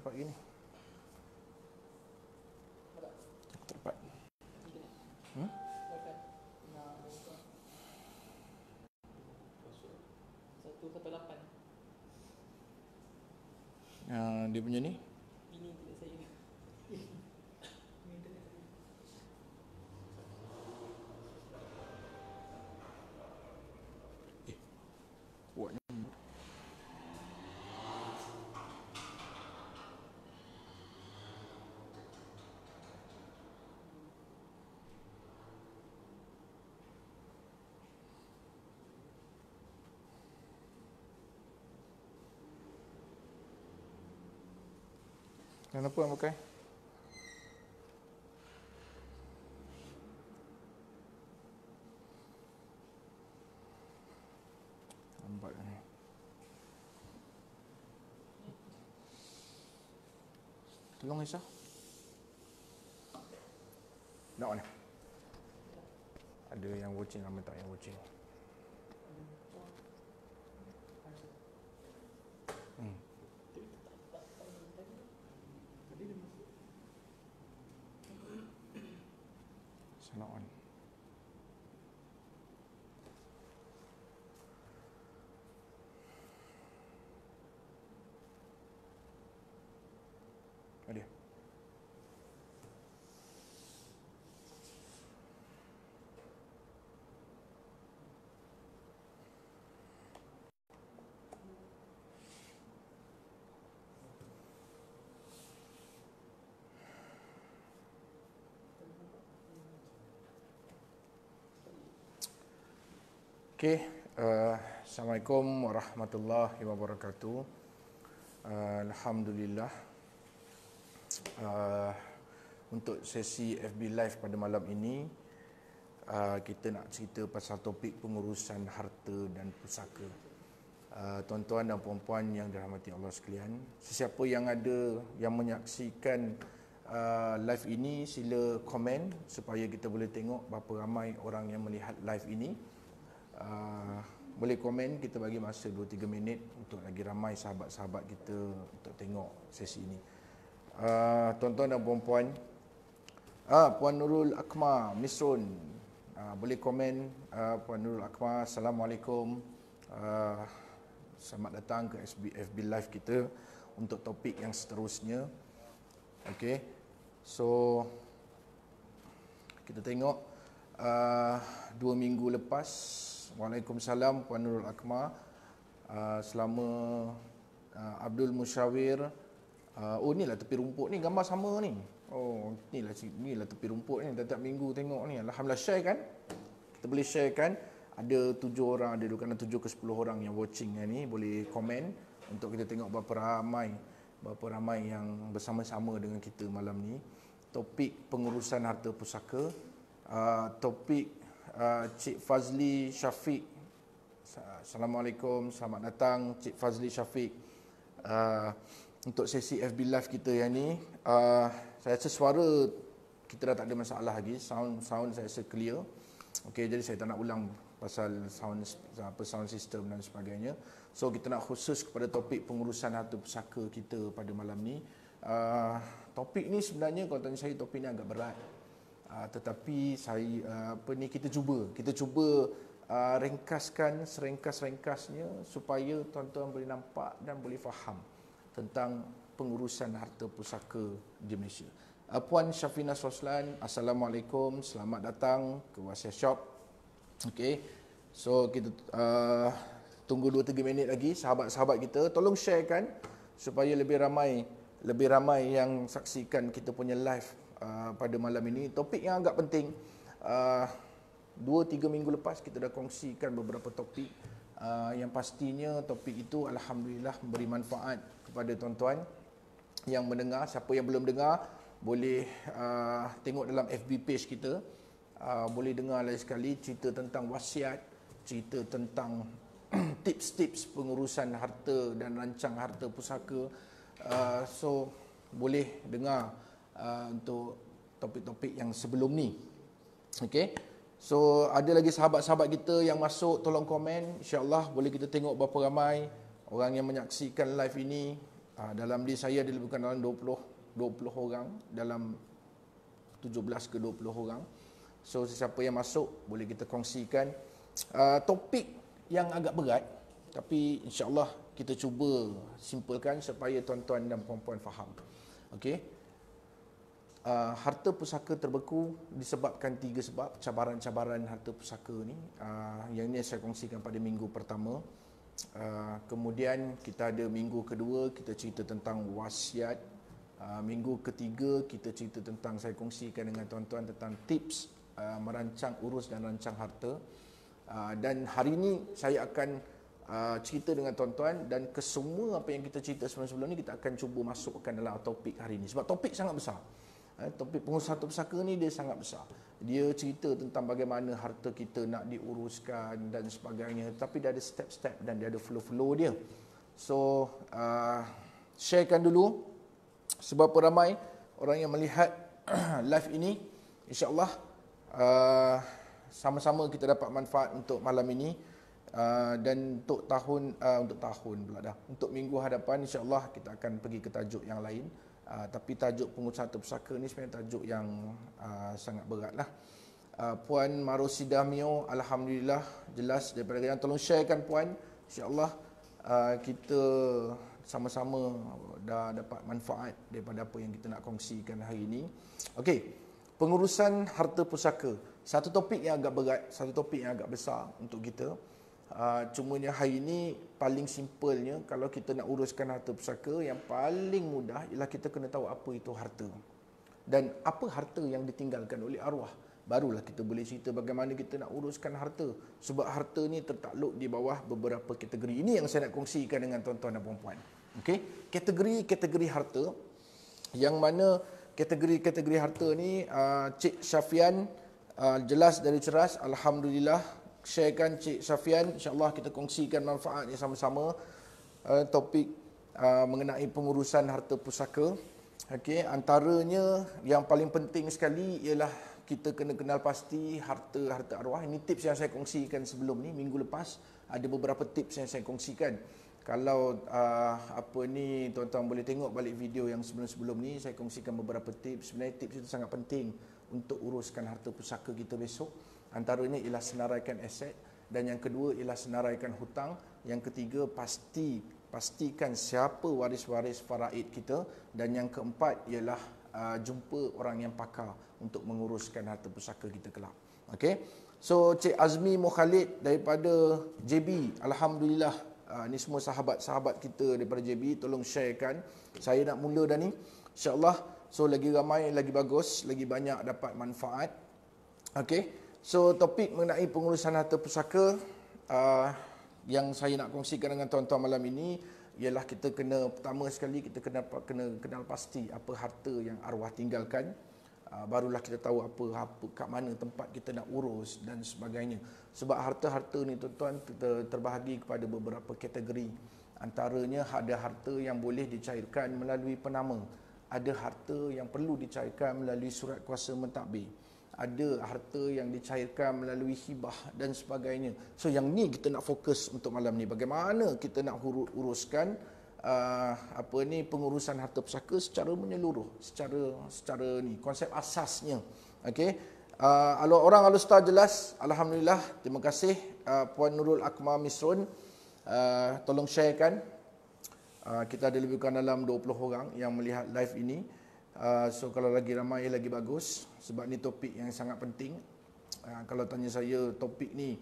tempat gini. Cukup hmm? Satu sampai lapan. Uh, dia punya ni? Kenapa nak pakai? Lambat ni. Tolong Isha. Nak ni. Ada yang watching ramai tak yang watching. Hmm. Okay. Uh, eh, Assalamualaikum warahmatullahi wabarakatuh. Uh, Alhamdulillah. Uh, untuk sesi FB Live pada malam ini, uh, kita nak cerita pasal topik pengurusan harta dan pusaka. Uh, tuan-tuan dan puan-puan yang dirahmati Allah sekalian, sesiapa yang ada yang menyaksikan uh, live ini, sila komen supaya kita boleh tengok berapa ramai orang yang melihat live ini. Ah, boleh komen kita bagi masa 2 3 minit untuk lagi ramai sahabat-sahabat kita untuk tengok sesi ini. Uh, tuan-tuan dan puan-puan. Ah uh, puan Nurul Akma Misrun. Uh, boleh komen uh, puan Nurul Akma assalamualaikum. Uh, selamat datang ke SBFB live kita untuk topik yang seterusnya. Okey. So kita tengok uh, dua minggu lepas Waalaikumsalam Puan Nurul Akma uh, ah, Selama uh, Abdul Musyawir uh, Oh lah, tepi rumput ni gambar sama ni Oh ni lah, ni lah, tepi rumput ni Tiap-tiap minggu tengok ni Alhamdulillah share kan Kita boleh share kan Ada tujuh orang Ada dua kanan tujuh ke sepuluh orang yang watching ni Boleh komen Untuk kita tengok berapa ramai Berapa ramai yang bersama-sama dengan kita malam ni Topik pengurusan harta pusaka uh, Topik Ah, Cik Fazli Syafiq. Assalamualaikum, selamat datang Cik Fazli Syafiq. Ah, untuk sesi FB Live kita yang ini, ah, saya rasa suara kita dah tak ada masalah lagi. Sound sound saya rasa clear. Okey, jadi saya tak nak ulang pasal sound apa sound system dan sebagainya. So kita nak khusus kepada topik pengurusan harta pusaka kita pada malam ni. Uh, topik ni sebenarnya kalau tanya saya topik ni agak berat. Ah, tetapi saya uh, apa ni kita cuba kita cuba uh, ringkaskan seringkas-ringkasnya supaya tuan-tuan boleh nampak dan boleh faham tentang pengurusan harta pusaka di Malaysia. Uh, Puan Syafina Soslan, Assalamualaikum, selamat datang ke Wasya Shop. Okay, so kita uh, tunggu 2-3 minit lagi sahabat-sahabat kita, tolong sharekan supaya lebih ramai lebih ramai yang saksikan kita punya live Uh, pada malam ini topik yang agak penting uh, Dua tiga minggu lepas kita dah kongsikan beberapa topik uh, yang pastinya topik itu alhamdulillah memberi manfaat kepada tuan-tuan yang mendengar siapa yang belum dengar boleh tengok dalam FB page kita boleh dengar lagi sekali cerita tentang wasiat cerita tentang tips-tips pengurusan harta dan rancang harta pusaka uh, so boleh dengar uh, untuk topik-topik yang sebelum ni. Okay. So ada lagi sahabat-sahabat kita yang masuk tolong komen. InsyaAllah boleh kita tengok berapa ramai orang yang menyaksikan live ini. Uh, dalam di saya ada lebih dalam 20, 20 orang. Dalam 17 ke 20 orang. So siapa yang masuk boleh kita kongsikan. Uh, topik yang agak berat tapi insyaAllah kita cuba simpulkan supaya tuan-tuan dan puan-puan faham. Okay uh, harta pusaka terbeku disebabkan tiga sebab cabaran-cabaran harta pusaka ni uh, yang ini saya kongsikan pada minggu pertama uh, kemudian kita ada minggu kedua kita cerita tentang wasiat uh, minggu ketiga kita cerita tentang saya kongsikan dengan tuan-tuan tentang tips uh, merancang urus dan rancang harta uh, dan hari ini saya akan Uh, cerita dengan tuan-tuan dan kesemua apa yang kita cerita sebelum-sebelum ni kita akan cuba masukkan dalam topik hari ini sebab topik sangat besar eh, topik pengusaha harta pusaka ni dia sangat besar dia cerita tentang bagaimana harta kita nak diuruskan dan sebagainya tapi dia ada step-step dan dia ada flow-flow dia so uh, sharekan dulu sebab ramai orang yang melihat live ini insyaallah uh, sama-sama kita dapat manfaat untuk malam ini Uh, dan untuk tahun uh, untuk tahun pula dah untuk minggu hadapan insyaallah kita akan pergi ke tajuk yang lain Uh, tapi tajuk pengurusan atau pusaka ni sebenarnya tajuk yang uh, sangat berat lah. Uh, ah, Puan Marosida Mio, Alhamdulillah jelas daripada yang tolong sharekan Puan. InsyaAllah uh, kita sama-sama dah dapat manfaat daripada apa yang kita nak kongsikan hari ini. Okey, pengurusan harta pusaka. Satu topik yang agak berat, satu topik yang agak besar untuk kita. Ah, cumanya hari ini paling simpelnya kalau kita nak uruskan harta pusaka yang paling mudah ialah kita kena tahu apa itu harta dan apa harta yang ditinggalkan oleh arwah barulah kita boleh cerita bagaimana kita nak uruskan harta sebab harta ni tertakluk di bawah beberapa kategori ini yang saya nak kongsikan dengan tuan-tuan dan puan-puan okey kategori-kategori harta yang mana kategori-kategori harta ni uh, cik Syafian uh, jelas dari ceras alhamdulillah sharekan Cik Safian InsyaAllah kita kongsikan manfaatnya sama-sama uh, Topik uh, mengenai pengurusan harta pusaka okay. Antaranya yang paling penting sekali ialah kita kena kenal pasti harta-harta arwah. Ini tips yang saya kongsikan sebelum ni minggu lepas ada beberapa tips yang saya kongsikan. Kalau uh, apa ni tuan-tuan boleh tengok balik video yang sebelum-sebelum ni saya kongsikan beberapa tips. Sebenarnya tips itu sangat penting untuk uruskan harta pusaka kita besok. Antaranya ialah senaraikan aset dan yang kedua ialah senaraikan hutang. Yang ketiga pasti pastikan siapa waris-waris faraid kita dan yang keempat ialah uh, jumpa orang yang pakar untuk menguruskan harta pusaka kita kelak. Okey. So Cik Azmi Mukhalid daripada JB, alhamdulillah uh, ni semua sahabat-sahabat kita daripada JB tolong sharekan. Saya nak mula dah ni. Insya-Allah so lagi ramai lagi bagus, lagi banyak dapat manfaat. Okey. So topik mengenai pengurusan harta pusaka uh, yang saya nak kongsikan dengan tuan-tuan malam ini ialah kita kena pertama sekali kita kena kena kenal pasti apa harta yang arwah tinggalkan uh, barulah kita tahu apa apa kat mana tempat kita nak urus dan sebagainya. Sebab harta-harta ni tuan-tuan terbahagi kepada beberapa kategori. Antaranya ada harta yang boleh dicairkan melalui penama, ada harta yang perlu dicairkan melalui surat kuasa mentadbir ada harta yang dicairkan melalui hibah dan sebagainya. So yang ni kita nak fokus untuk malam ni bagaimana kita nak uruskan uh, apa ni pengurusan harta pusaka secara menyeluruh, secara secara ni konsep asasnya. Okey. Uh, kalau uh, orang alusta jelas, alhamdulillah, terima kasih uh, Puan Nurul Akmal Misrun uh, tolong sharekan. Uh, kita ada lebih kurang dalam 20 orang yang melihat live ini. Ah, so kalau lagi ramai lagi bagus sebab ni topik yang sangat penting uh, kalau tanya saya topik ni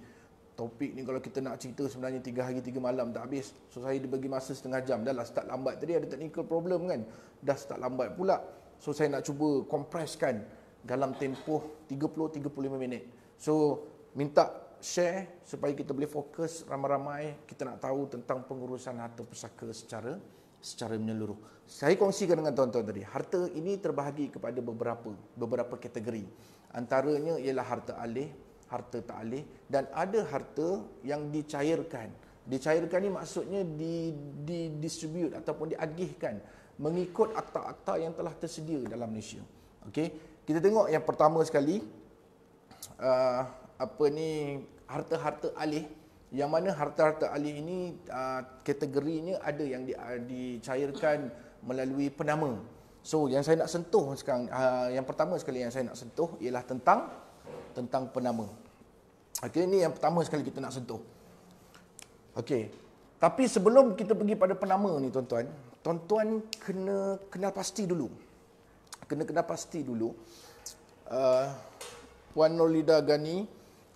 topik ni kalau kita nak cerita sebenarnya tiga hari tiga malam tak habis so saya dia bagi masa setengah jam dah lah start lambat tadi ada technical problem kan dah start lambat pula so saya nak cuba kompreskan dalam tempoh 30-35 minit so minta share supaya kita boleh fokus ramai-ramai kita nak tahu tentang pengurusan harta pusaka secara secara menyeluruh. Saya kongsikan dengan tuan-tuan tadi, harta ini terbahagi kepada beberapa beberapa kategori. Antaranya ialah harta alih, harta tak alih dan ada harta yang dicairkan. Dicairkan ini maksudnya di di distribute ataupun diagihkan mengikut akta-akta yang telah tersedia dalam Malaysia. Okey. Kita tengok yang pertama sekali uh, apa ni harta-harta alih yang mana harta-harta ahli ini ah, kategorinya ada yang ah, dicairkan melalui penama. So yang saya nak sentuh sekarang ah, yang pertama sekali yang saya nak sentuh ialah tentang tentang penama. Okey ini yang pertama sekali kita nak sentuh. Okey. Tapi sebelum kita pergi pada penama ni tuan-tuan, tuan-tuan kena kenal pasti dulu. Kena kenal pasti dulu. Uh, Puan Nolida Gani,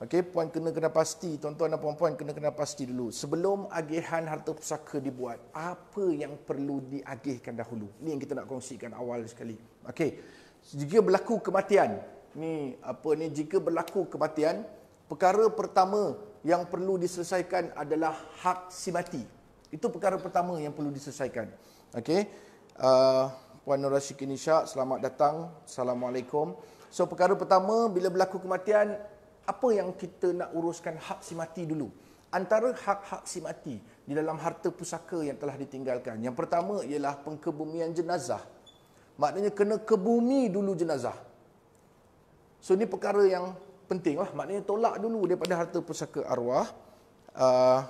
Okey, puan kena kena pasti, tuan-tuan dan puan-puan kena kena pasti dulu. Sebelum agihan harta pusaka dibuat, apa yang perlu diagihkan dahulu? Ini yang kita nak kongsikan awal sekali. Okey. Jika berlaku kematian, ni apa ni jika berlaku kematian, perkara pertama yang perlu diselesaikan adalah hak si mati. Itu perkara pertama yang perlu diselesaikan. Okey. Uh, puan Nur Rashid Kinisha, selamat datang. Assalamualaikum. So perkara pertama bila berlaku kematian apa yang kita nak uruskan hak si mati dulu? Antara hak-hak si mati di dalam harta pusaka yang telah ditinggalkan. Yang pertama ialah pengkebumian jenazah. Maknanya kena kebumi dulu jenazah. So ini perkara yang penting lah. Maknanya tolak dulu daripada harta pusaka arwah. Uh,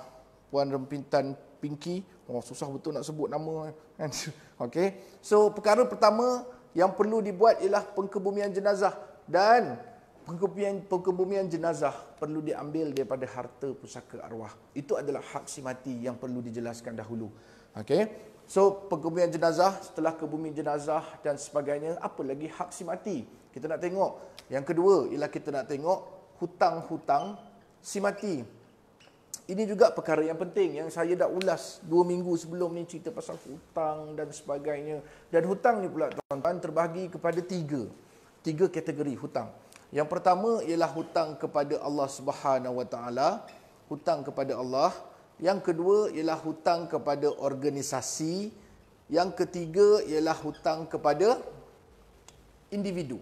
Puan Rempintan Pinky. Oh, susah betul nak sebut nama. Kan? okay. So perkara pertama yang perlu dibuat ialah pengkebumian jenazah. Dan pengkebumian, pengkebumian jenazah perlu diambil daripada harta pusaka arwah. Itu adalah hak si mati yang perlu dijelaskan dahulu. okay? So, pengkebumian jenazah setelah kebumi jenazah dan sebagainya, apa lagi hak si mati? Kita nak tengok. Yang kedua ialah kita nak tengok hutang-hutang si mati. Ini juga perkara yang penting yang saya dah ulas dua minggu sebelum ni cerita pasal hutang dan sebagainya. Dan hutang ni pula tuan-tuan terbagi kepada tiga. Tiga kategori hutang. Yang pertama ialah hutang kepada Allah Subhanahu Wa Taala, hutang kepada Allah. Yang kedua ialah hutang kepada organisasi. Yang ketiga ialah hutang kepada individu.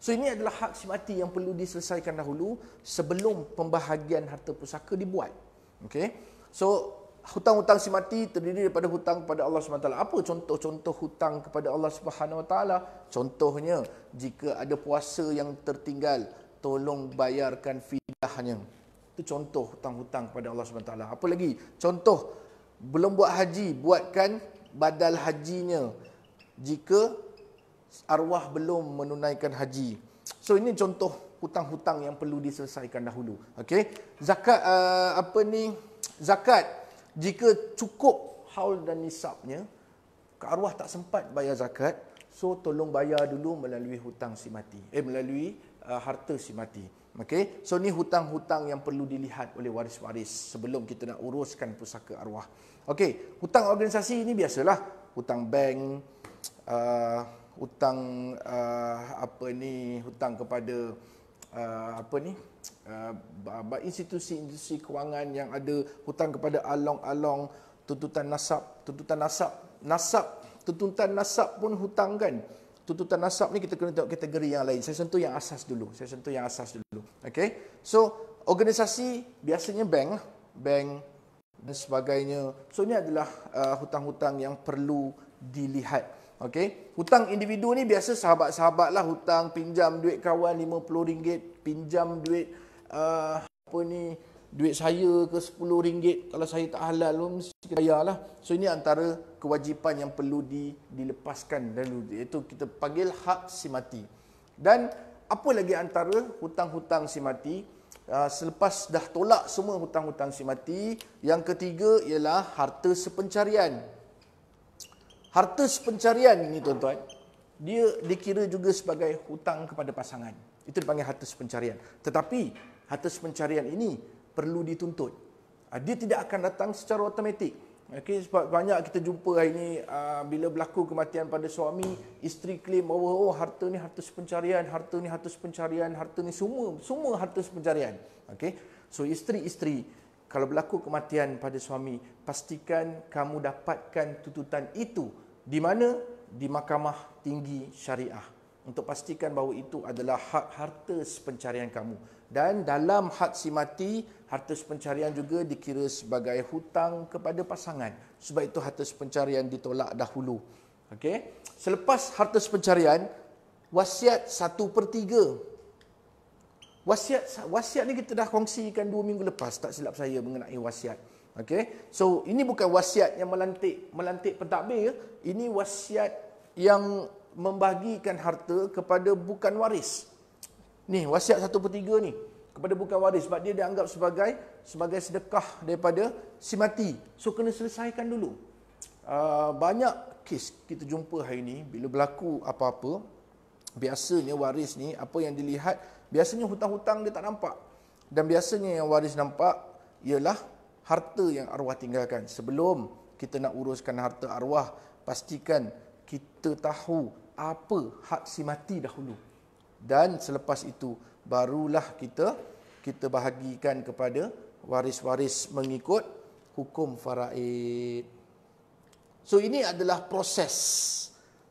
So ini adalah hak simati yang perlu diselesaikan dahulu sebelum pembahagian harta pusaka dibuat. Okay. So hutang-hutang si mati terdiri daripada hutang kepada Allah SWT. Apa contoh-contoh hutang kepada Allah SWT? Contohnya, jika ada puasa yang tertinggal, tolong bayarkan fidahnya. Itu contoh hutang-hutang kepada Allah SWT. Apa lagi? Contoh, belum buat haji, buatkan badal hajinya. Jika arwah belum menunaikan haji. So ini contoh hutang-hutang yang perlu diselesaikan dahulu. Okay, Zakat uh, apa ni? Zakat jika cukup haul dan nisabnya, Kak Arwah tak sempat bayar zakat, so tolong bayar dulu melalui hutang si mati. Eh, melalui uh, harta si mati. Okay? So, ni hutang-hutang yang perlu dilihat oleh waris-waris sebelum kita nak uruskan pusaka arwah. Okay, hutang organisasi ini biasalah. Hutang bank, uh, hutang uh, apa ni, hutang kepada uh, apa ni uh, institusi-institusi kewangan yang ada hutang kepada along-along tuntutan nasab tuntutan nasab nasab tuntutan nasab pun hutang kan tuntutan nasab ni kita kena tengok kategori yang lain saya sentuh yang asas dulu saya sentuh yang asas dulu okey so organisasi biasanya bank bank dan sebagainya so ini adalah uh, hutang-hutang yang perlu dilihat Okay, hutang individu ni biasa sahabat-sahabat lah hutang pinjam duit kawan RM50, pinjam duit uh, apa ni duit saya ke RM10 kalau saya tak halal pun mesti lah. So ini antara kewajipan yang perlu di, dilepaskan dulu iaitu kita panggil hak si mati. Dan apa lagi antara hutang-hutang si mati? Uh, selepas dah tolak semua hutang-hutang si mati, yang ketiga ialah harta sepencarian. Harta sepencarian ini tuan-tuan, dia dikira juga sebagai hutang kepada pasangan. Itu dipanggil harta sepencarian. Tetapi harta sepencarian ini perlu dituntut. Ah, dia tidak akan datang secara automatik. Okay, sebab banyak kita jumpa hari ini uh, bila berlaku kematian pada suami, isteri klaim, bahawa oh, harta ni harta sepencarian, harta ni harta sepencarian, harta ni semua semua harta sepencarian. Okay? So isteri-isteri kalau berlaku kematian pada suami pastikan kamu dapatkan tuntutan itu di mana di mahkamah tinggi syariah untuk pastikan bahawa itu adalah hak harta sepencarian kamu dan dalam had si mati harta sepencarian juga dikira sebagai hutang kepada pasangan sebab itu harta sepencarian ditolak dahulu Okay. selepas harta sepencarian wasiat 1/3 Wasiat wasiat ni kita dah kongsikan dua minggu lepas tak silap saya mengenai wasiat. Okay, so ini bukan wasiat yang melantik melantik pentadbir. Ini wasiat yang membagikan harta kepada bukan waris. Ni wasiat satu per tiga ni kepada bukan waris sebab dia dianggap sebagai sebagai sedekah daripada si mati. So kena selesaikan dulu. Uh, banyak kes kita jumpa hari ini bila berlaku apa-apa biasanya waris ni apa yang dilihat Biasanya hutang-hutang dia tak nampak. Dan biasanya yang waris nampak ialah harta yang arwah tinggalkan. Sebelum kita nak uruskan harta arwah, pastikan kita tahu apa hak si mati dahulu. Dan selepas itu barulah kita kita bahagikan kepada waris-waris mengikut hukum faraid. So ini adalah proses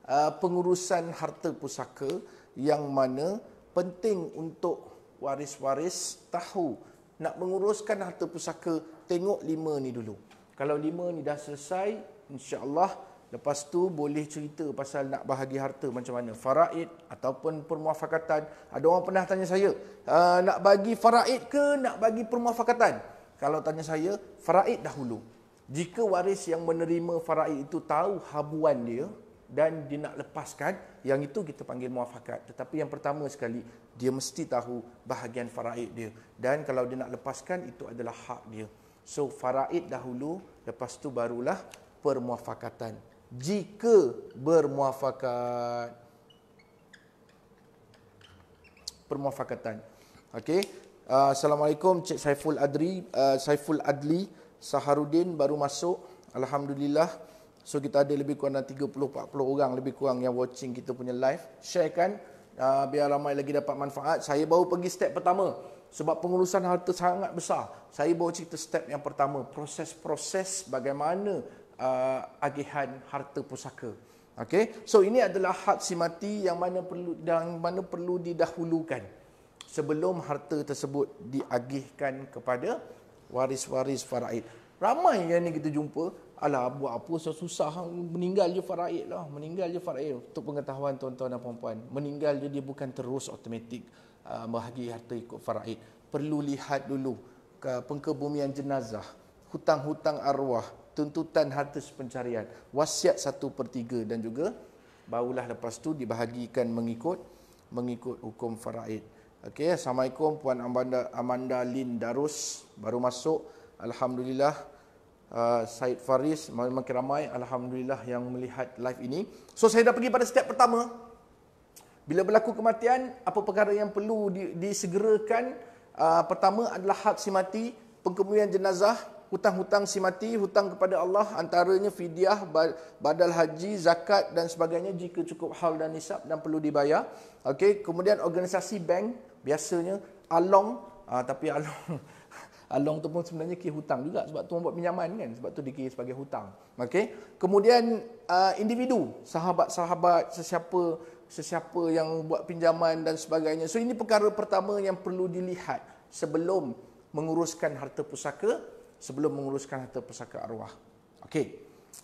uh, pengurusan harta pusaka yang mana penting untuk waris-waris tahu nak menguruskan harta pusaka tengok lima ni dulu. Kalau lima ni dah selesai, insyaallah lepas tu boleh cerita pasal nak bahagi harta macam mana faraid ataupun permuafakatan. Ada orang pernah tanya saya, ah, nak bagi faraid ke nak bagi permuafakatan? Kalau tanya saya, faraid dahulu. Jika waris yang menerima faraid itu tahu habuan dia, dan dia nak lepaskan yang itu kita panggil muafakat tetapi yang pertama sekali dia mesti tahu bahagian faraid dia dan kalau dia nak lepaskan itu adalah hak dia so faraid dahulu lepas tu barulah permuafakatan jika bermuafakat permuafakatan Okay, uh, assalamualaikum cik Saiful Adri uh, Saiful Adli Saharudin baru masuk alhamdulillah So kita ada lebih kurang dalam 30-40 orang lebih kurang yang watching kita punya live. Sharekan uh, biar ramai lagi dapat manfaat. Saya baru pergi step pertama. Sebab pengurusan harta sangat besar. Saya baru cerita step yang pertama. Proses-proses bagaimana uh, agihan harta pusaka. Okay. So ini adalah hak si mati yang mana perlu, yang mana perlu didahulukan. Sebelum harta tersebut diagihkan kepada waris-waris faraid. Ramai yang ni kita jumpa Alah buat apa susah-susah Meninggal je faraid lah Meninggal je faraid Untuk pengetahuan tuan-tuan dan puan-puan Meninggal je dia bukan terus otomatik uh, Bahagi harta ikut faraid Perlu lihat dulu ke Pengkebumian jenazah Hutang-hutang arwah Tuntutan harta pencarian Wasiat satu per tiga dan juga Barulah lepas tu dibahagikan mengikut Mengikut hukum faraid Okay, Assalamualaikum Puan Amanda, Amanda Lin Darus Baru masuk Alhamdulillah Ah, Said Faris Makin ramai Alhamdulillah yang melihat live ini So saya dah pergi pada step pertama Bila berlaku kematian Apa perkara yang perlu di, disegerakan uh, Pertama adalah hak si mati Pengkemudian jenazah Hutang-hutang si mati Hutang kepada Allah Antaranya fidyah Badal haji Zakat dan sebagainya Jika cukup hal dan nisab Dan perlu dibayar okay. Kemudian organisasi bank Biasanya Along uh, Tapi along long tu pun sebenarnya kira hutang juga sebab tu buat pinjaman kan sebab tu dikira sebagai hutang okey kemudian uh, individu sahabat-sahabat sesiapa sesiapa yang buat pinjaman dan sebagainya so ini perkara pertama yang perlu dilihat sebelum menguruskan harta pusaka sebelum menguruskan harta pusaka arwah okey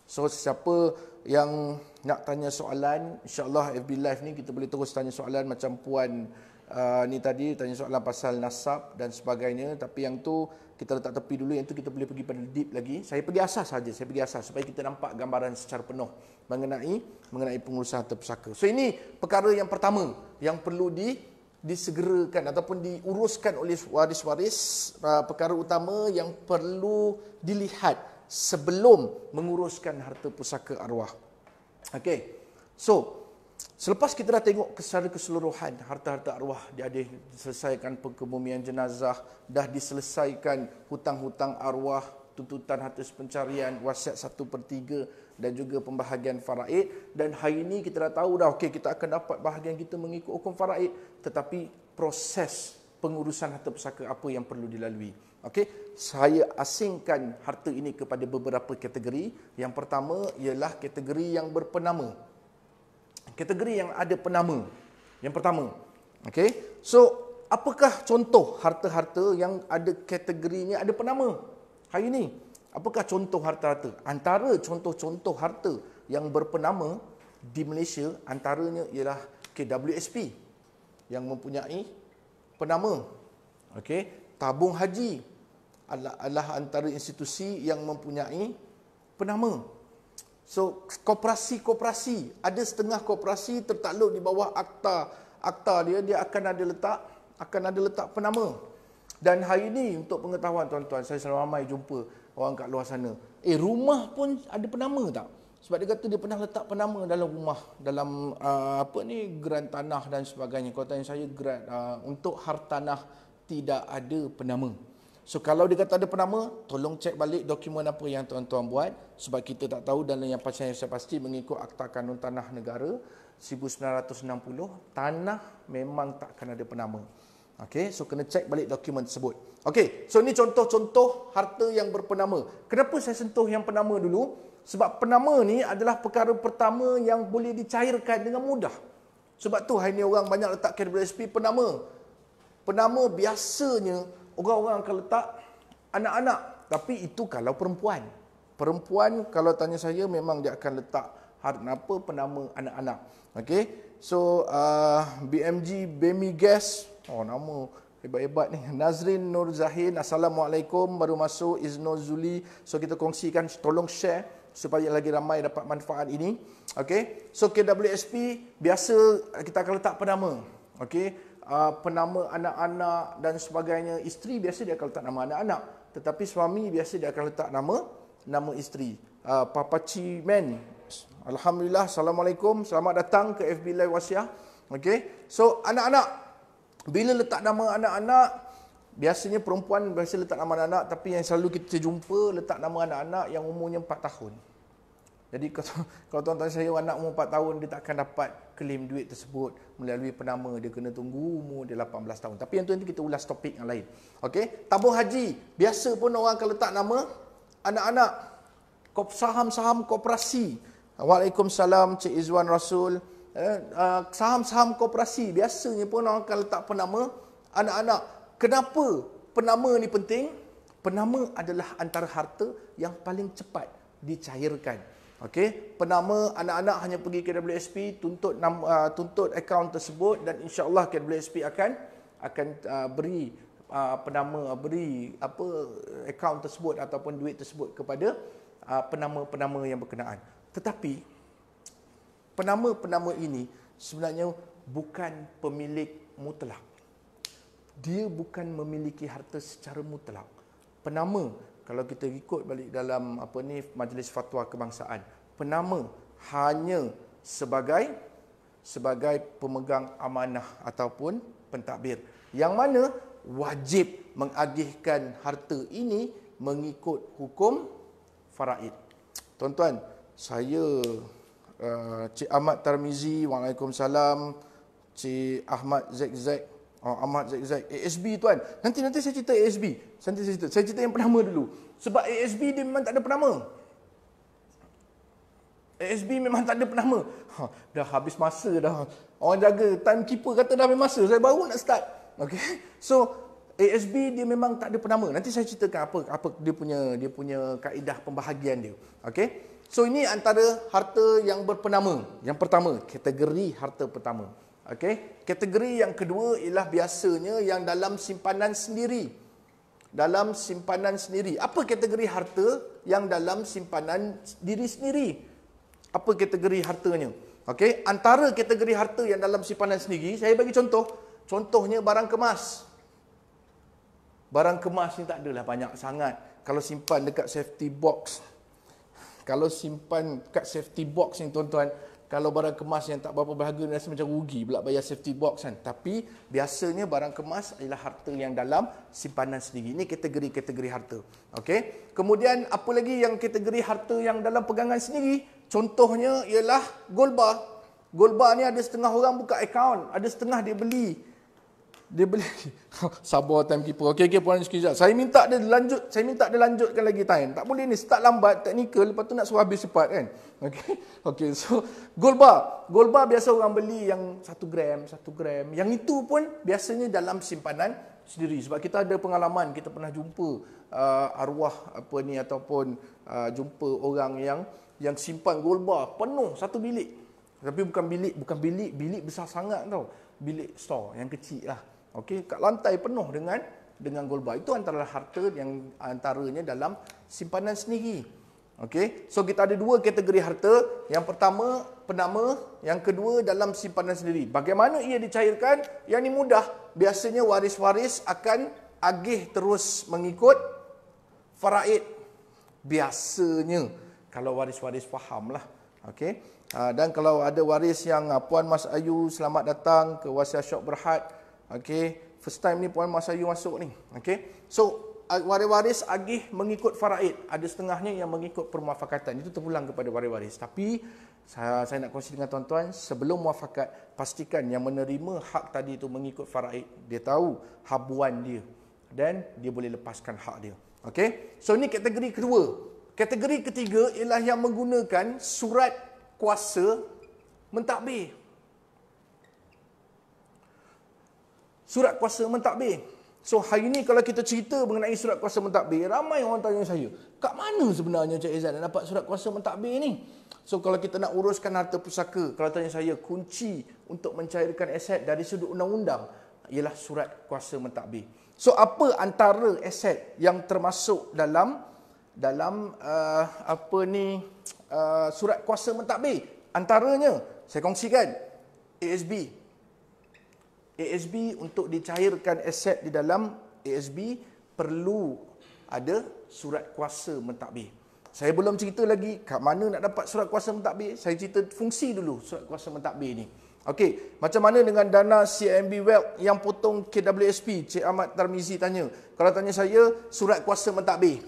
so sesiapa yang nak tanya soalan insyaallah FB live ni kita boleh terus tanya soalan macam puan uh, ni tadi tanya soalan pasal nasab dan sebagainya tapi yang tu kita letak tepi dulu yang tu kita boleh pergi pada deep lagi saya pergi asas saja saya pergi asas supaya kita nampak gambaran secara penuh mengenai mengenai pengurusan harta pusaka so ini perkara yang pertama yang perlu di disegerakan ataupun diuruskan oleh waris-waris uh, perkara utama yang perlu dilihat sebelum menguruskan harta pusaka arwah okey so Selepas kita dah tengok secara keseluruhan harta-harta arwah dia ada diselesaikan pengebumian jenazah, dah diselesaikan hutang-hutang arwah, tuntutan harta pencarian, wasiat satu per tiga dan juga pembahagian faraid. Dan hari ini kita dah tahu dah, okay kita akan dapat bahagian kita mengikut hukum faraid. Tetapi proses pengurusan harta pusaka apa yang perlu dilalui. okay saya asingkan harta ini kepada beberapa kategori. Yang pertama ialah kategori yang berpenama kategori yang ada penama. Yang pertama. okay. So, apakah contoh harta-harta yang ada kategorinya ada penama hari ini? Apakah contoh harta-harta? Antara contoh-contoh harta yang berpenama di Malaysia antaranya ialah KWSP yang mempunyai penama. okay. tabung haji adalah antara institusi yang mempunyai penama. So, koperasi-koperasi, ada setengah koperasi tertakluk di bawah akta akta dia, dia akan ada letak akan ada letak penama. Dan hari ini untuk pengetahuan tuan-tuan, saya selalu ramai jumpa orang kat luar sana. Eh, rumah pun ada penama tak? Sebab dia kata dia pernah letak penama dalam rumah, dalam uh, apa ni, geran tanah dan sebagainya. Kalau tanya saya, geran uh, untuk hartanah tidak ada penama. So kalau dia kata ada penama, tolong cek balik dokumen apa yang tuan-tuan buat sebab kita tak tahu dan yang pasti yang saya pasti mengikut Akta Kanun Tanah Negara 1960, tanah memang tak akan ada penama. Okay, so kena cek balik dokumen tersebut. Okay, so ni contoh-contoh harta yang berpenama. Kenapa saya sentuh yang penama dulu? Sebab penama ni adalah perkara pertama yang boleh dicairkan dengan mudah. Sebab tu hari ni orang banyak letak kerja KWSP penama. Penama biasanya orang-orang akan letak anak-anak. Tapi itu kalau perempuan. Perempuan kalau tanya saya memang dia akan letak apa penama anak-anak. Okay, So uh, BMG Bemi Gas. Oh nama hebat-hebat ni. Nazrin Nur Zahin. Assalamualaikum. Baru masuk Izno Zuli. So kita kongsikan tolong share supaya lagi ramai dapat manfaat ini. Okay, So KWSP biasa kita akan letak penama. Okey uh, penama anak-anak dan sebagainya. Isteri biasa dia akan letak nama anak-anak. Tetapi suami biasa dia akan letak nama nama isteri. Uh, Papa Cimen. Alhamdulillah. Assalamualaikum. Selamat datang ke FB Live Wasiah. Okay. So, anak-anak. Bila letak nama anak-anak, biasanya perempuan biasa letak nama anak-anak. Tapi yang selalu kita jumpa letak nama anak-anak yang umurnya 4 tahun. Jadi kalau, kalau tuan-tuan saya anak umur 4 tahun dia takkan dapat claim duit tersebut melalui penama dia kena tunggu umur dia 18 tahun. Tapi yang tu nanti kita ulas topik yang lain. Okey, tabung haji biasa pun orang kalau letak nama anak-anak saham-saham koperasi. Waalaikumsalam Cik Izwan Rasul. Eh, uh, saham-saham koperasi biasanya pun orang akan letak penama anak-anak. Kenapa penama ni penting? Penama adalah antara harta yang paling cepat dicairkan. Okey, penama anak-anak hanya pergi ke WSP tuntut uh, tuntut akaun tersebut dan insya-Allah WSP akan akan uh, beri uh, penama uh, beri apa akaun tersebut ataupun duit tersebut kepada uh, penama-penama yang berkenaan. Tetapi penama-penama ini sebenarnya bukan pemilik mutlak. Dia bukan memiliki harta secara mutlak. Penama kalau kita ikut balik dalam apa ni majlis fatwa kebangsaan penama hanya sebagai sebagai pemegang amanah ataupun pentadbir yang mana wajib mengagihkan harta ini mengikut hukum faraid. Tuan-tuan, saya uh, Cik Ahmad Tarmizi, Waalaikumsalam. Cik Ahmad Zek Zek, Ah, Ahmad Zaid Zaid ASB tuan. Nanti nanti saya cerita ASB. Nanti saya cerita. Saya cerita yang pertama dulu. Sebab ASB dia memang tak ada penama. ASB memang tak ada penama. Ha, dah habis masa dah. Orang jaga timekeeper kata dah habis masa. Saya baru nak start. Okay. So ASB dia memang tak ada penama. Nanti saya ceritakan apa apa dia punya dia punya kaedah pembahagian dia. Okay. So ini antara harta yang berpenama. Yang pertama, kategori harta pertama. Okey, kategori yang kedua ialah biasanya yang dalam simpanan sendiri. Dalam simpanan sendiri. Apa kategori harta yang dalam simpanan diri sendiri? Apa kategori hartanya? Okey, antara kategori harta yang dalam simpanan sendiri, saya bagi contoh. Contohnya barang kemas. Barang kemas ni tak adalah banyak sangat. Kalau simpan dekat safety box. Kalau simpan dekat safety box ni tuan-tuan, kalau barang kemas yang tak berapa berharga rasa macam rugi pula bayar safety box kan tapi biasanya barang kemas adalah harta yang dalam simpanan sendiri ini kategori-kategori harta okey kemudian apa lagi yang kategori harta yang dalam pegangan sendiri contohnya ialah gold bar gold bar ni ada setengah orang buka akaun ada setengah dia beli dia beli sabar time keeper okey okey puan sekejap saya minta dia lanjut saya minta dia lanjutkan lagi time tak boleh ni start lambat teknikal lepas tu nak suruh habis cepat kan okey okey so gold bar gold bar biasa orang beli yang 1 gram 1 gram yang itu pun biasanya dalam simpanan sendiri sebab kita ada pengalaman kita pernah jumpa uh, arwah apa ni ataupun uh, jumpa orang yang yang simpan gold bar penuh satu bilik tapi bukan bilik bukan bilik bilik besar sangat tau bilik store yang kecil lah Okey, kat lantai penuh dengan dengan golba. Itu antara harta yang antaranya dalam simpanan sendiri. Okey. So kita ada dua kategori harta. Yang pertama penama, yang kedua dalam simpanan sendiri. Bagaimana ia dicairkan? Yang ini mudah. Biasanya waris-waris akan agih terus mengikut faraid. Biasanya kalau waris-waris fahamlah. Okey. Ah, dan kalau ada waris yang ah, Puan Mas Ayu selamat datang ke Wasiat Syok Berhad. Okay. First time ni Puan masa Masayu masuk ni. Okay. So, uh, waris-waris agih mengikut faraid. Ada setengahnya yang mengikut permuafakatan. Itu terpulang kepada waris-waris. Tapi, saya, saya nak kongsi dengan tuan-tuan, sebelum muafakat, pastikan yang menerima hak tadi itu mengikut faraid. Dia tahu habuan dia. Dan dia boleh lepaskan hak dia. Okay. So, ni kategori kedua. Kategori ketiga ialah yang menggunakan surat kuasa mentakbir. surat kuasa mentakbir. So hari ni kalau kita cerita mengenai surat kuasa mentakbir ramai orang tanya saya, kat mana sebenarnya Cik Izzat nak dapat surat kuasa mentakbir ni? So kalau kita nak uruskan harta pusaka, kalau tanya saya, kunci untuk mencairkan aset dari sudut undang-undang ialah surat kuasa mentakbir. So apa antara aset yang termasuk dalam dalam uh, apa ni uh, surat kuasa mentakbir Antaranya, saya kongsikan, ASB, ASB untuk dicairkan aset di dalam ASB perlu ada surat kuasa mentadbir. Saya belum cerita lagi kat mana nak dapat surat kuasa mentadbir. Saya cerita fungsi dulu surat kuasa mentadbir ni. Okey, macam mana dengan dana CIMB Wealth yang potong KWSP? Cik Ahmad Tarmizi tanya. Kalau tanya saya, surat kuasa mentadbir.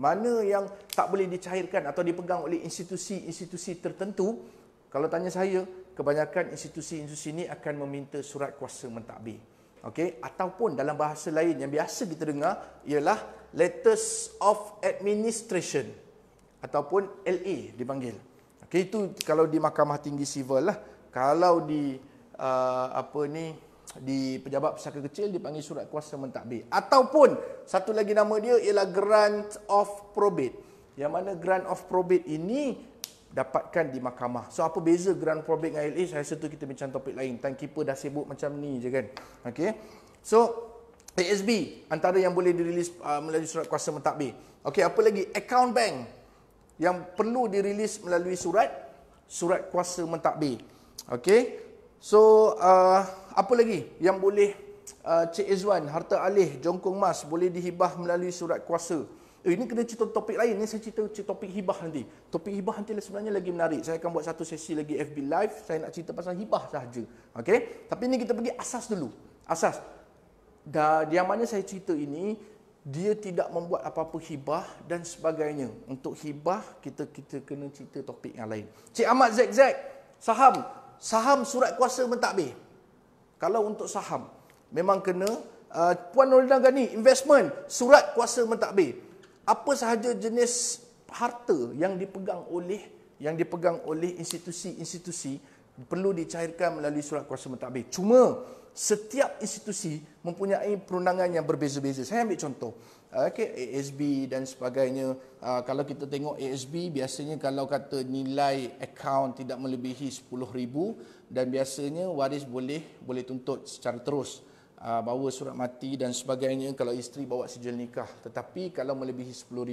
Mana yang tak boleh dicairkan atau dipegang oleh institusi-institusi tertentu? Kalau tanya saya, kebanyakan institusi-institusi ini akan meminta surat kuasa mentadbir. Okey, ataupun dalam bahasa lain yang biasa kita dengar ialah letters of administration ataupun LA dipanggil. Okey, itu kalau di Mahkamah Tinggi Civil lah. Kalau di uh, apa ni di pejabat pusaka kecil dipanggil surat kuasa mentadbir ataupun satu lagi nama dia ialah grant of probate. Yang mana grant of probate ini dapatkan di mahkamah. So apa beza grand probate dengan LA? Saya rasa tu kita bincang topik lain. Timekeeper dah sibuk macam ni je kan. Okay. So ASB antara yang boleh dirilis uh, melalui surat kuasa mentadbir. Okay, apa lagi? Account bank yang perlu dirilis melalui surat surat kuasa mentadbir. Okay. So uh, apa lagi yang boleh uh, Cik Izwan harta alih jongkong emas boleh dihibah melalui surat kuasa. Eh, ini kena cerita topik lain. Ini saya cerita, cerita topik hibah nanti. Topik hibah nanti sebenarnya lagi menarik. Saya akan buat satu sesi lagi FB Live. Saya nak cerita pasal hibah sahaja. Okay? Tapi ini kita pergi asas dulu. Asas. Dan yang mana saya cerita ini, dia tidak membuat apa-apa hibah dan sebagainya. Untuk hibah, kita kita kena cerita topik yang lain. Cik Ahmad Zek Zek, saham. Saham surat kuasa mentakbir. Kalau untuk saham, memang kena. Uh, Puan Nolina Gani, investment, surat kuasa mentakbir apa sahaja jenis harta yang dipegang oleh yang dipegang oleh institusi-institusi perlu dicairkan melalui surat kuasa mentadbir. Cuma setiap institusi mempunyai perundangan yang berbeza-beza. Saya ambil contoh. Ah, Okey, ASB dan sebagainya. Ah, kalau kita tengok ASB biasanya kalau kata nilai akaun tidak melebihi 10,000 dan biasanya waris boleh boleh tuntut secara terus uh, bawa surat mati dan sebagainya kalau isteri bawa sijil nikah tetapi kalau melebihi 10000 uh,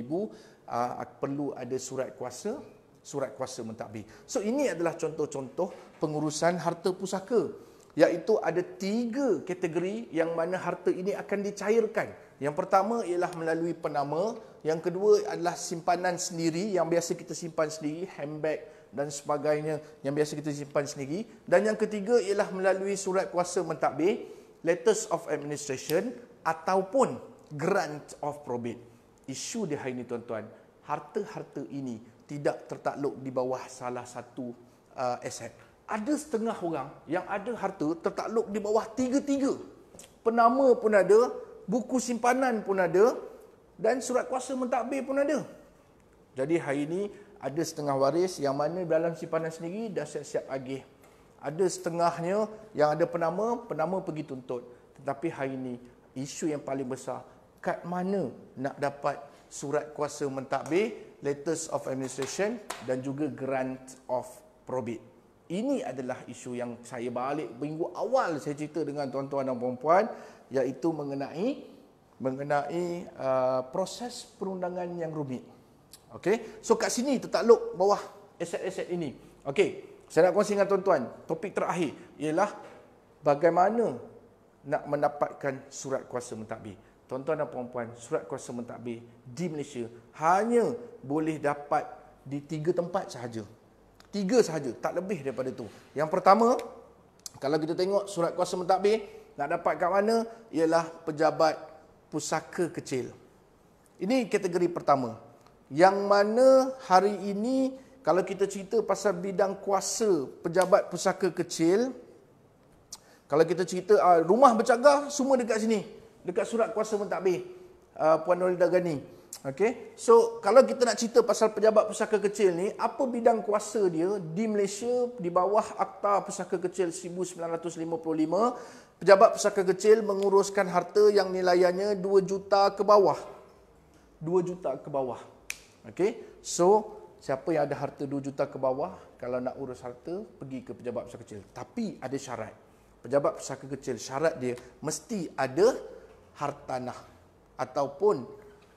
ah, perlu ada surat kuasa surat kuasa mentadbir. So ini adalah contoh-contoh pengurusan harta pusaka iaitu ada tiga kategori yang mana harta ini akan dicairkan. Yang pertama ialah melalui penama, yang kedua adalah simpanan sendiri yang biasa kita simpan sendiri, handbag dan sebagainya yang biasa kita simpan sendiri dan yang ketiga ialah melalui surat kuasa mentadbir letters of administration ataupun grant of probate. Isu dia hari ini tuan-tuan, harta-harta ini tidak tertakluk di bawah salah satu uh, aset. Ada setengah orang yang ada harta tertakluk di bawah tiga-tiga. Penama pun ada, buku simpanan pun ada dan surat kuasa mentadbir pun ada. Jadi hari ini ada setengah waris yang mana dalam simpanan sendiri dah siap-siap agih ada setengahnya yang ada penama, penama pergi tuntut. Tetapi hari ini, isu yang paling besar, kat mana nak dapat surat kuasa mentadbir, letters of administration dan juga grant of probate. Ini adalah isu yang saya balik minggu awal saya cerita dengan tuan-tuan dan puan-puan iaitu mengenai mengenai uh, proses perundangan yang rumit. Okey. So kat sini tertakluk bawah aset-aset ini. Okey. Saya nak kongsi dengan tuan-tuan, topik terakhir ialah bagaimana nak mendapatkan surat kuasa mentadbir. Tuan-tuan dan puan-puan, surat kuasa mentadbir di Malaysia hanya boleh dapat di tiga tempat sahaja. Tiga sahaja, tak lebih daripada itu. Yang pertama, kalau kita tengok surat kuasa mentadbir, nak dapat kat mana? Ialah pejabat pusaka kecil. Ini kategori pertama. Yang mana hari ini kalau kita cerita pasal bidang kuasa pejabat pusaka kecil, kalau kita cerita uh, rumah bercagar, semua dekat sini. Dekat surat kuasa mentadbir. Uh, ah, Puan Nolida Ghani. Okay. So, kalau kita nak cerita pasal pejabat pusaka kecil ni, apa bidang kuasa dia di Malaysia di bawah Akta Pusaka Kecil 1955, pejabat pusaka kecil menguruskan harta yang nilainya 2 juta ke bawah. 2 juta ke bawah. Okay. So, Siapa yang ada harta 2 juta ke bawah, kalau nak urus harta, pergi ke pejabat pusaka kecil. Tapi ada syarat. Pejabat pusaka kecil, syarat dia mesti ada hartanah ataupun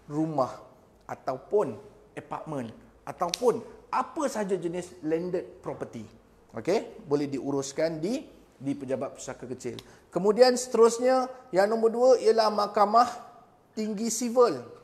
rumah ataupun apartment ataupun apa sahaja jenis landed property. okay? boleh diuruskan di di pejabat pusaka kecil. Kemudian seterusnya yang nombor dua ialah mahkamah tinggi civil.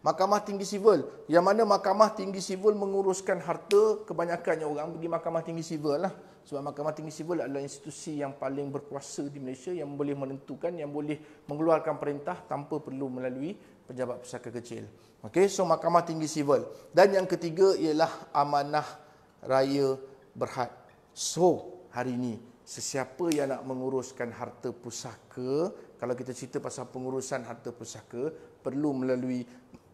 Mahkamah Tinggi Sivil. Yang mana Mahkamah Tinggi Sivil menguruskan harta kebanyakannya orang pergi Mahkamah Tinggi Sivil lah. Sebab Mahkamah Tinggi Sivil adalah institusi yang paling berkuasa di Malaysia yang boleh menentukan, yang boleh mengeluarkan perintah tanpa perlu melalui pejabat pusaka kecil. Okey, so Mahkamah Tinggi Sivil. Dan yang ketiga ialah amanah raya berhad. So, hari ini sesiapa yang nak menguruskan harta pusaka, kalau kita cerita pasal pengurusan harta pusaka, perlu melalui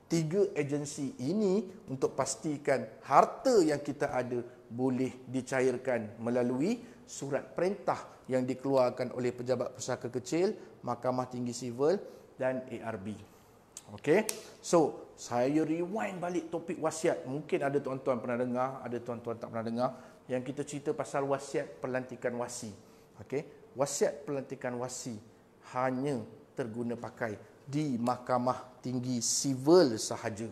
tiga agensi ini untuk pastikan harta yang kita ada boleh dicairkan melalui surat perintah yang dikeluarkan oleh pejabat pusaka kecil, Mahkamah Tinggi Sivil dan ARB. Okey. So, saya rewind balik topik wasiat. Mungkin ada tuan-tuan pernah dengar, ada tuan-tuan tak pernah dengar yang kita cerita pasal wasiat pelantikan wasi. Okey. Wasiat pelantikan wasi hanya terguna pakai di mahkamah tinggi sivil sahaja.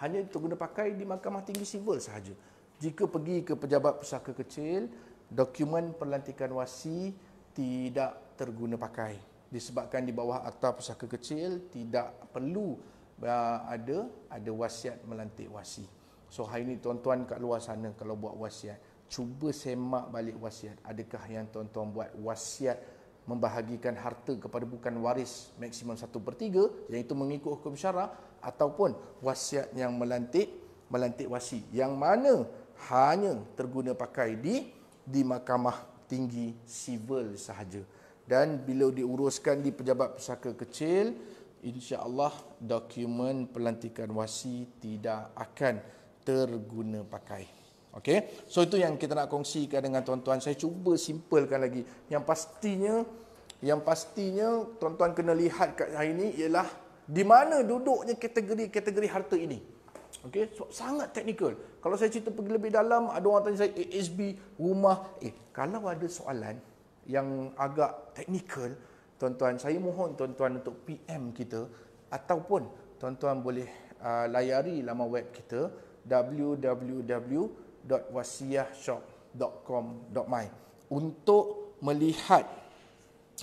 Hanya guna pakai di mahkamah tinggi sivil sahaja. Jika pergi ke pejabat pusaka kecil, dokumen perlantikan wasi tidak terguna pakai. Disebabkan di bawah akta pusaka kecil, tidak perlu uh, ada ada wasiat melantik wasi. So hari ini tuan-tuan kat luar sana kalau buat wasiat, cuba semak balik wasiat. Adakah yang tuan-tuan buat wasiat membahagikan harta kepada bukan waris maksimum satu per 3 yang itu mengikut hukum syarak ataupun wasiat yang melantik melantik wasi yang mana hanya terguna pakai di di mahkamah tinggi sivil sahaja dan bila diuruskan di pejabat pusaka kecil insya-Allah dokumen pelantikan wasi tidak akan terguna pakai Okey. So itu yang kita nak kongsikan dengan tuan-tuan. Saya cuba simpelkan lagi. Yang pastinya yang pastinya tuan-tuan kena lihat kat hari ini ialah di mana duduknya kategori-kategori harta ini. Okey, so, sangat teknikal. Kalau saya cerita pergi lebih dalam, ada orang tanya saya eh, ASB rumah. Eh, kalau ada soalan yang agak teknikal, tuan-tuan saya mohon tuan-tuan untuk PM kita ataupun tuan-tuan boleh uh, layari laman web kita www www.wasiyahshop.com.my untuk melihat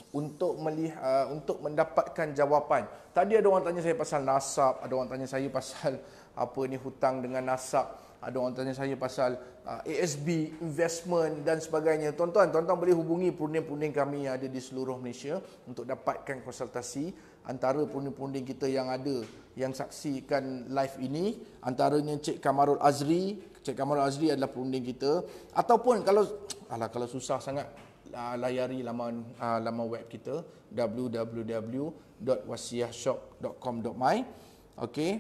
untuk melihat uh, untuk mendapatkan jawapan. Tadi ada orang tanya saya pasal nasab, ada orang tanya saya pasal apa ni hutang dengan nasab, ada orang tanya saya pasal uh, ASB investment dan sebagainya. Tuan-tuan, tuan-tuan boleh hubungi perunding-perunding kami yang ada di seluruh Malaysia untuk dapatkan konsultasi antara perunding-perunding kita yang ada yang saksikan live ini antaranya Cik Kamarul Azri, Cik Kamal Azri adalah perunding kita ataupun kalau alah kalau susah sangat ah, layari laman uh, laman web kita www.wasiahshop.com.my okey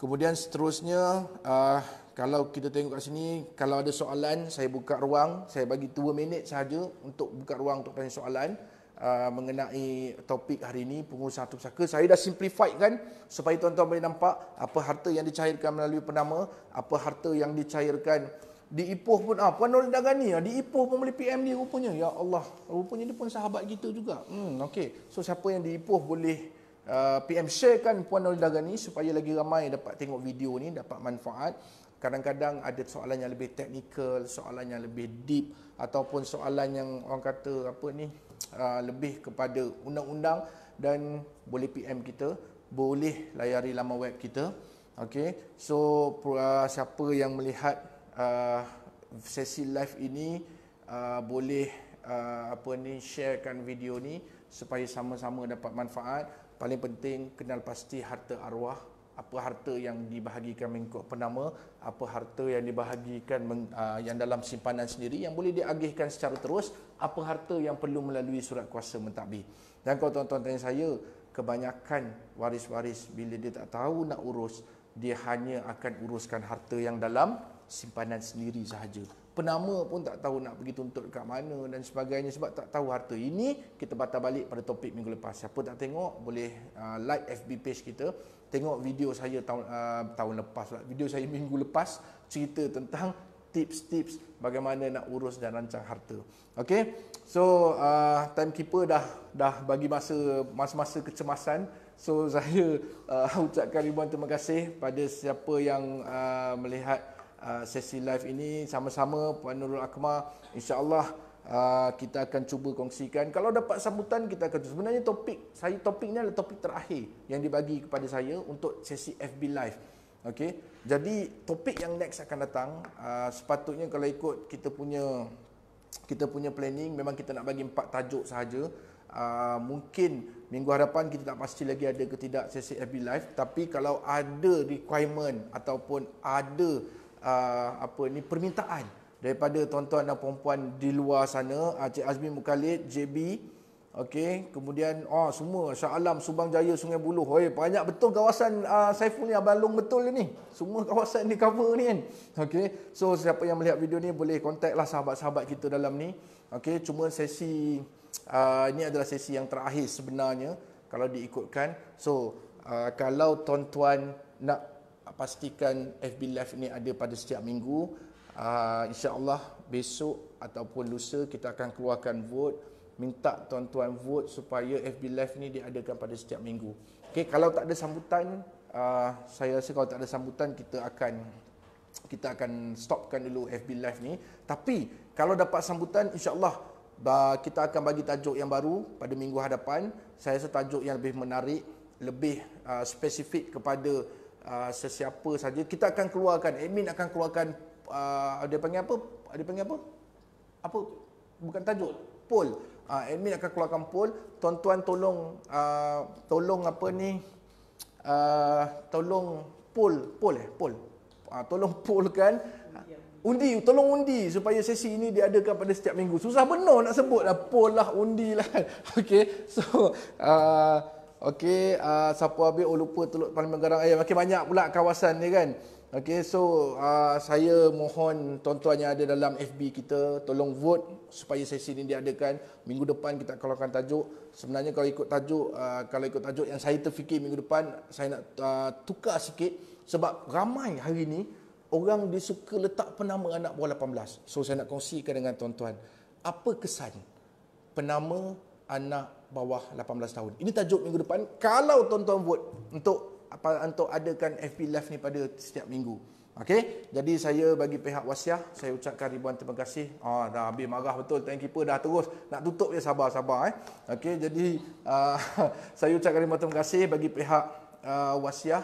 kemudian seterusnya uh, kalau kita tengok kat sini kalau ada soalan saya buka ruang saya bagi 2 minit saja untuk buka ruang untuk tanya soalan Uh, mengenai topik hari ini pengurusan harta pusaka saya dah simplified kan supaya tuan-tuan boleh nampak apa harta yang dicairkan melalui penama apa harta yang dicairkan di Ipoh pun ah puan Nur Dagani ah, di Ipoh pun boleh PM dia rupanya ya Allah rupanya dia pun sahabat kita juga hmm okey so siapa yang di Ipoh boleh uh, PM sharekan puan Nur Dagani supaya lagi ramai dapat tengok video ni dapat manfaat kadang-kadang ada soalan yang lebih teknikal soalan yang lebih deep ataupun soalan yang orang kata apa ni Uh, lebih kepada undang-undang dan boleh PM kita, boleh layari laman web kita. okay? So uh, siapa yang melihat uh, sesi live ini uh, boleh apa ni sharekan video ni supaya sama-sama dapat manfaat. Paling penting kenal pasti harta arwah apa harta yang dibahagikan mengikut penama, apa harta yang dibahagikan ah, yang dalam simpanan sendiri yang boleh diagihkan secara terus, apa harta yang perlu melalui surat kuasa mentadbir. Dan kalau tuan-tuan tanya saya, kebanyakan waris-waris bila dia tak tahu nak urus, dia hanya akan uruskan harta yang dalam simpanan sendiri sahaja penama pun tak tahu nak pergi tuntut ke mana dan sebagainya sebab tak tahu harta ini kita batal balik pada topik minggu lepas siapa tak tengok boleh uh, like FB page kita tengok video saya tahun uh, tahun lepas lah. video saya minggu lepas cerita tentang tips-tips bagaimana nak urus dan rancang harta Okay, so uh, timekeeper dah dah bagi masa masa-masa kecemasan so saya uh, ucapkan ribuan terima kasih pada siapa yang uh, melihat Ah, sesi live ini sama-sama Puan Nurul Akma, insya-Allah uh, kita akan cuba kongsikan kalau dapat sambutan kita akan sebenarnya topik saya topik ni adalah topik terakhir yang dibagi kepada saya untuk sesi FB live okey jadi topik yang next akan datang uh, sepatutnya kalau ikut kita punya kita punya planning memang kita nak bagi empat tajuk sahaja uh, mungkin minggu hadapan kita tak pasti lagi ada ke tidak sesi FB live tapi kalau ada requirement ataupun ada Uh, apa ni permintaan daripada tuan-tuan dan puan-puan di luar sana Encik uh, Azmi Mukalid JB okey kemudian oh semua Shah Subang Jaya Sungai Buloh oi banyak betul kawasan uh, Saiful ni Abang Long betul ni semua kawasan ni cover ni kan okey so siapa yang melihat video ni boleh contact lah sahabat-sahabat kita dalam ni okey cuma sesi uh, ini adalah sesi yang terakhir sebenarnya kalau diikutkan so uh, kalau tuan-tuan nak pastikan FB Live ni ada pada setiap minggu. Uh, InsyaAllah besok ataupun lusa kita akan keluarkan vote. Minta tuan-tuan vote supaya FB Live ni diadakan pada setiap minggu. Okay, kalau tak ada sambutan, uh, saya rasa kalau tak ada sambutan kita akan kita akan stopkan dulu FB Live ni. Tapi kalau dapat sambutan, insyaAllah kita akan bagi tajuk yang baru pada minggu hadapan. Saya rasa tajuk yang lebih menarik, lebih uh, spesifik kepada Uh, sesiapa saja kita akan keluarkan admin akan keluarkan uh, dia panggil apa dia panggil apa apa bukan tajuk poll uh, admin akan keluarkan poll tuan-tuan tolong uh, tolong apa ni uh, tolong poll poll eh poll uh, tolong poll kan undi tolong undi supaya sesi ini diadakan pada setiap minggu susah benar nak sebut lah poll lah undi lah Okay, so uh, Okey, uh, ah, siapa habis oh lupa Teluk Palembang Garang. Eh, makin banyak pula kawasan ni kan. Okey, so uh, saya mohon tuan-tuan yang ada dalam FB kita tolong vote supaya sesi ini diadakan. Minggu depan kita keluarkan tajuk. Sebenarnya kalau ikut tajuk, uh, kalau ikut tajuk yang saya terfikir minggu depan, saya nak uh, tukar sikit sebab ramai hari ini orang dia suka letak penama anak bawah 18. So saya nak kongsikan dengan tuan-tuan. Apa kesan penama anak bawah 18 tahun. Ini tajuk minggu depan. Kalau tuan-tuan buat untuk apa untuk adakan FB live ni pada setiap minggu. Okey. Jadi saya bagi pihak wasiah, saya ucapkan ribuan terima kasih. Ah oh, dah habis marah betul timekeeper dah terus nak tutup dia sabar-sabar eh. Okey, jadi uh, saya ucapkan ribuan terima kasih bagi pihak uh, wasiah.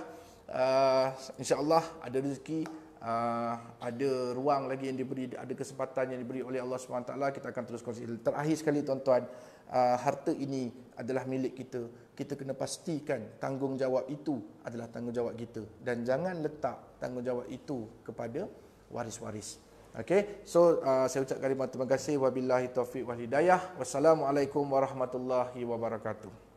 Uh, insya-Allah ada rezeki uh, ada ruang lagi yang diberi ada kesempatan yang diberi oleh Allah SWT kita akan terus konsisten. terakhir sekali tuan-tuan uh, harta ini adalah milik kita kita kena pastikan tanggungjawab itu adalah tanggungjawab kita dan jangan letak tanggungjawab itu kepada waris-waris Okay, so uh, saya ucapkan terima kasih wabillahi taufiq walhidayah. Wassalamualaikum warahmatullahi wabarakatuh.